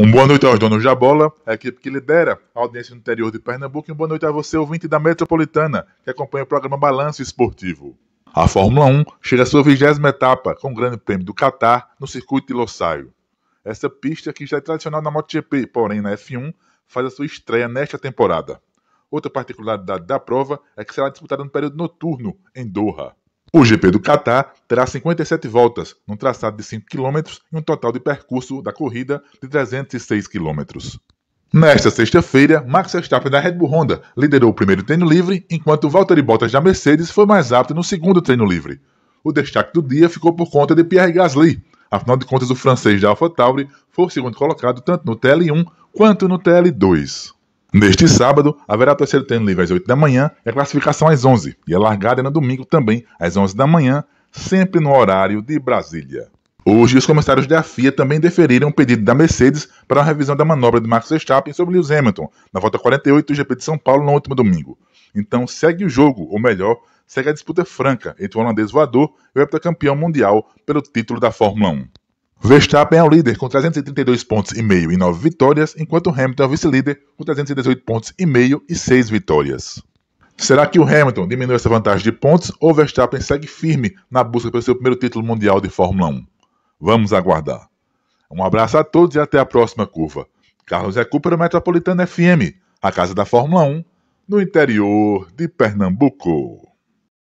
Um boa noite aos donos da bola, a equipe que lidera a audiência no interior de Pernambuco, e um boa noite a você, ouvinte da Metropolitana, que acompanha o programa Balanço Esportivo. A Fórmula 1 chega à sua vigésima etapa com o Grande Prêmio do Catar no circuito de Losail. Essa pista, que já é tradicional na MotoGP, porém na F1, faz a sua estreia nesta temporada. Outra particularidade da prova é que será disputada no período noturno, em Doha. O GP do Catar terá 57 voltas, num traçado de 5 km e um total de percurso da corrida de 306 km. Nesta sexta-feira, Max Verstappen da Red Bull Honda liderou o primeiro treino livre, enquanto Valtteri Bottas da Mercedes foi mais apto no segundo treino livre. O destaque do dia ficou por conta de Pierre Gasly. Afinal de contas, o francês da AlphaTauri foi o segundo colocado tanto no TL1 quanto no TL2. Neste sábado, haverá o terceiro treino livre às 8 da manhã e a classificação às 11, e a largada é no domingo também às 11 da manhã, sempre no horário de Brasília. Hoje, os comissários da FIA também deferiram um pedido da Mercedes para uma revisão da manobra de Max Verstappen sobre Lewis Hamilton na volta 48 do GP de São Paulo no último domingo. Então, segue o jogo, ou melhor, segue a disputa franca entre o holandês voador e o heptacampeão mundial pelo título da Fórmula 1. Verstappen é o líder com 332 pontos e meio e 9 vitórias, enquanto Hamilton é o vice-líder com 318 pontos e meio e 6 vitórias. Será que o Hamilton diminui essa vantagem de pontos ou Verstappen segue firme na busca pelo seu primeiro título mundial de Fórmula 1? Vamos aguardar. Um abraço a todos e até a próxima curva. Carlos Recupera é Cooper, Metropolitana FM, a casa da Fórmula 1, no interior de Pernambuco.